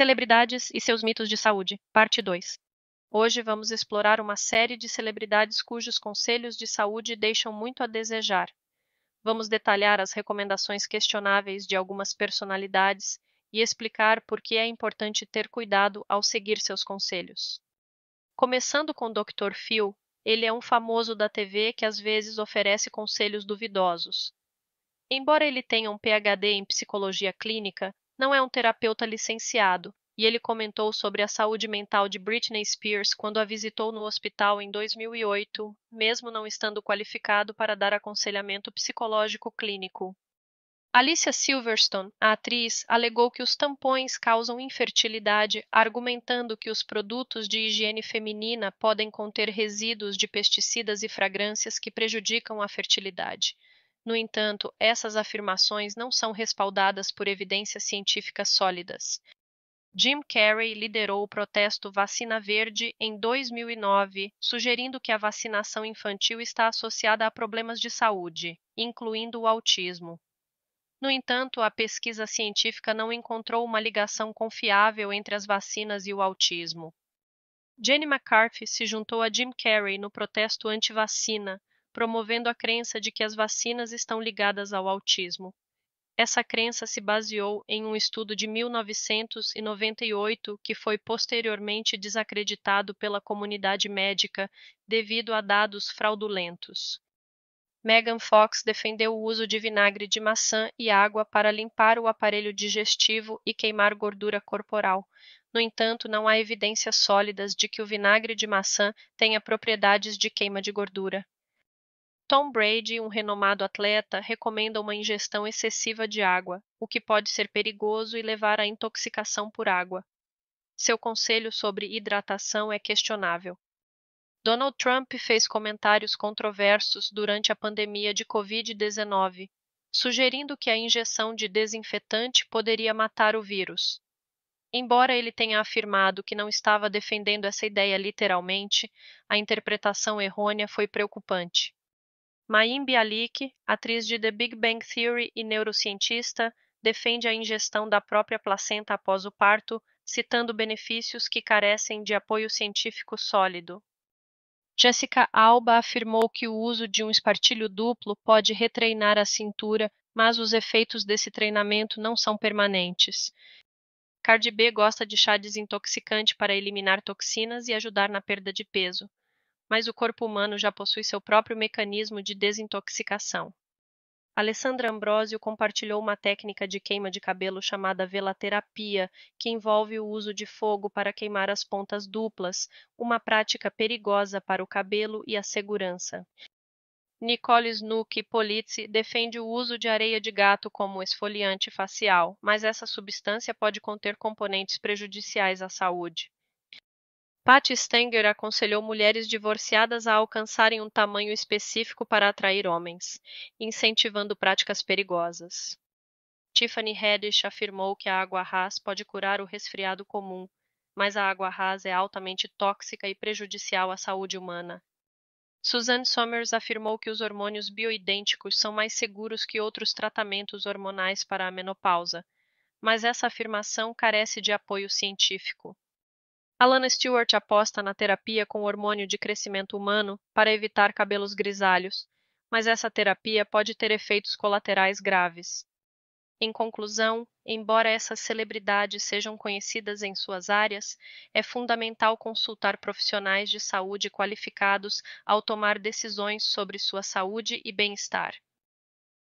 Celebridades e seus mitos de saúde, parte 2. Hoje vamos explorar uma série de celebridades cujos conselhos de saúde deixam muito a desejar. Vamos detalhar as recomendações questionáveis de algumas personalidades e explicar por que é importante ter cuidado ao seguir seus conselhos. Começando com Dr. Phil, ele é um famoso da TV que às vezes oferece conselhos duvidosos. Embora ele tenha um PhD em psicologia clínica, não é um terapeuta licenciado, e ele comentou sobre a saúde mental de Britney Spears quando a visitou no hospital em 2008, mesmo não estando qualificado para dar aconselhamento psicológico clínico. Alicia Silverstone, a atriz, alegou que os tampões causam infertilidade, argumentando que os produtos de higiene feminina podem conter resíduos de pesticidas e fragrâncias que prejudicam a fertilidade. No entanto, essas afirmações não são respaldadas por evidências científicas sólidas. Jim Carrey liderou o protesto Vacina Verde em 2009, sugerindo que a vacinação infantil está associada a problemas de saúde, incluindo o autismo. No entanto, a pesquisa científica não encontrou uma ligação confiável entre as vacinas e o autismo. Jenny McCarthy se juntou a Jim Carrey no protesto anti-vacina, promovendo a crença de que as vacinas estão ligadas ao autismo. Essa crença se baseou em um estudo de 1998 que foi posteriormente desacreditado pela comunidade médica devido a dados fraudulentos. Megan Fox defendeu o uso de vinagre de maçã e água para limpar o aparelho digestivo e queimar gordura corporal. No entanto, não há evidências sólidas de que o vinagre de maçã tenha propriedades de queima de gordura. Tom Brady, um renomado atleta, recomenda uma ingestão excessiva de água, o que pode ser perigoso e levar à intoxicação por água. Seu conselho sobre hidratação é questionável. Donald Trump fez comentários controversos durante a pandemia de Covid-19, sugerindo que a injeção de desinfetante poderia matar o vírus. Embora ele tenha afirmado que não estava defendendo essa ideia literalmente, a interpretação errônea foi preocupante. Mayim Bialik, atriz de The Big Bang Theory e neurocientista, defende a ingestão da própria placenta após o parto, citando benefícios que carecem de apoio científico sólido. Jessica Alba afirmou que o uso de um espartilho duplo pode retreinar a cintura, mas os efeitos desse treinamento não são permanentes. Cardi B gosta de chá desintoxicante para eliminar toxinas e ajudar na perda de peso mas o corpo humano já possui seu próprio mecanismo de desintoxicação. Alessandra Ambrosio compartilhou uma técnica de queima de cabelo chamada velaterapia, que envolve o uso de fogo para queimar as pontas duplas, uma prática perigosa para o cabelo e a segurança. Nicole Snook Polizzi defende o uso de areia de gato como esfoliante facial, mas essa substância pode conter componentes prejudiciais à saúde. Pat Stenger aconselhou mulheres divorciadas a alcançarem um tamanho específico para atrair homens, incentivando práticas perigosas. Tiffany Haddish afirmou que a água ras pode curar o resfriado comum, mas a água ras é altamente tóxica e prejudicial à saúde humana. Suzanne Somers afirmou que os hormônios bioidênticos são mais seguros que outros tratamentos hormonais para a menopausa, mas essa afirmação carece de apoio científico. Alana Stewart aposta na terapia com hormônio de crescimento humano para evitar cabelos grisalhos, mas essa terapia pode ter efeitos colaterais graves. Em conclusão, embora essas celebridades sejam conhecidas em suas áreas, é fundamental consultar profissionais de saúde qualificados ao tomar decisões sobre sua saúde e bem-estar.